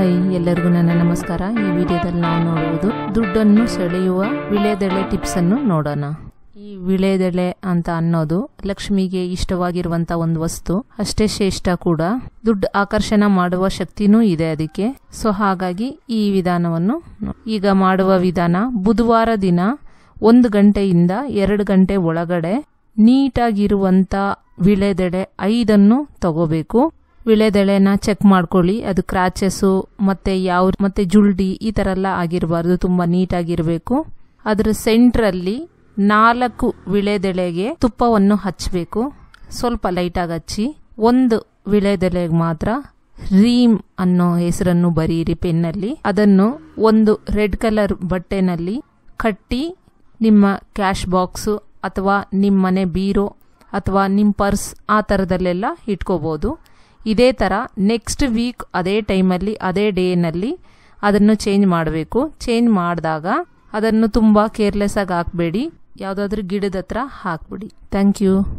hi ಎಲ್ಲರಿಗೂ ನನ್ನ ನಮಸ್ಕಾರ ಈ ವಿಡಿಯೋದಲ್ಲಿ ನಾವು ನೋಡುವುದು ದುಡ್ಡನ್ನು ಸೆಳೆಯುವ ವಿಳೆದೆಳೆ ಟಿಪ್ಸ್ ಅನ್ನು ನೋಡೋಣ ಈ ವಿಳೆದೆಳೆ ಅಂತ ಅನ್ನೋದು ಲಕ್ಷ್ಮಿಗೆ ಇಷ್ಟವಾಗಿರುವಂತ ಒಂದು ವಸ್ತು ಅಷ್ಟೇ ಶ್ರೇಷ್ಠ ಕೂಡ ದುಡ್ಡು ಆಕರ್ಷಣ ಮಾಡುವ ಶಕ್ತಿನೂ ಇದೆ ಅದಕ್ಕೆ ಸೊ ಹಾಗಾಗಿ ಈ ವಿಧಾನವನ್ನು ಈಗ ಮಾಡುವ ವಿಧಾನ ಬುಧವಾರ ದಿನ ಒಂದು ಗಂಟೆಯಿಂದ ಎರಡು ಗಂಟೆ ಒಳಗಡೆ ನೀಟಾಗಿರುವಂತ ವಿಳೆದೆಡೆ ಐದನ್ನು ತಗೋಬೇಕು ವಿಳೆದೆಳೆನ ಚೆಕ್ ಮಾಡ್ಕೊಳ್ಳಿ ಅದು ಕ್ರಾಚಸ್ಸು ಮತ್ತೆ ಯಾವ ಮತ್ತೆ ಜುಲ್ಡಿ ಈ ಥರ ಎಲ್ಲ ಆಗಿರಬಾರ್ದು ತುಂಬ ನೀಟಾಗಿರಬೇಕು ಅದರ ಸೆಂಟ್ರಲ್ಲಿ ನಾಲ್ಕು ವಿಳೆದೆಳೆಗೆ ತುಪ್ಪವನ್ನು ಹಚ್ಚಬೇಕು ಸ್ವಲ್ಪ ಲೈಟಾಗಿ ಹಚ್ಚಿ ಒಂದು ವಿಳೆದೆಲೆಗೆ ಮಾತ್ರ ರೀಮ್ ಅನ್ನೋ ಹೆಸರನ್ನು ಬರೀರಿ ಪೆನ್ನಲ್ಲಿ ಅದನ್ನು ಒಂದು ರೆಡ್ ಕಲರ್ ಬಟ್ಟೆನಲ್ಲಿ ಕಟ್ಟಿ ನಿಮ್ಮ ಕ್ಯಾಶ್ ಬಾಕ್ಸು ಅಥವಾ ನಿಮ್ಮ ಮನೆ ಬೀರೋ ಅಥವಾ ನಿಮ್ಮ ಪರ್ಸ್ ಆ ಥರದಲ್ಲೆಲ್ಲ ಇಟ್ಕೋಬೋದು ಇದೇ ಥರ ನೆಕ್ಸ್ಟ್ ವೀಕ್ ಅದೇ ಟೈಮಲ್ಲಿ ಅದೇ ಡೇನಲ್ಲಿ ಅದನ್ನು ಚೇಂಜ್ ಮಾಡಬೇಕು ಚೇಂಜ್ ಮಾಡಿದಾಗ ಅದನ್ನು ತುಂಬ ಕೇರ್ಲೆಸ್ಸಾಗಿ ಹಾಕಬೇಡಿ ಯಾವುದಾದ್ರೂ ಗಿಡದ ಹತ್ರ ಹಾಕ್ಬಿಡಿ ಥ್ಯಾಂಕ್ ಯು